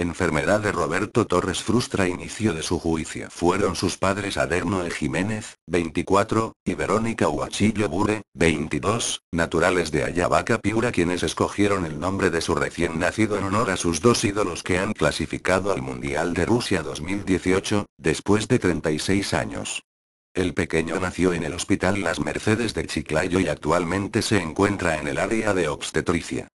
Enfermedad de Roberto Torres frustra inicio de su juicio. Fueron sus padres Aderno E. Jiménez, 24, y Verónica Huachillo Bure, 22, naturales de Ayabaca Piura quienes escogieron el nombre de su recién nacido en honor a sus dos ídolos que han clasificado al Mundial de Rusia 2018, después de 36 años. El pequeño nació en el Hospital Las Mercedes de Chiclayo y actualmente se encuentra en el área de obstetricia.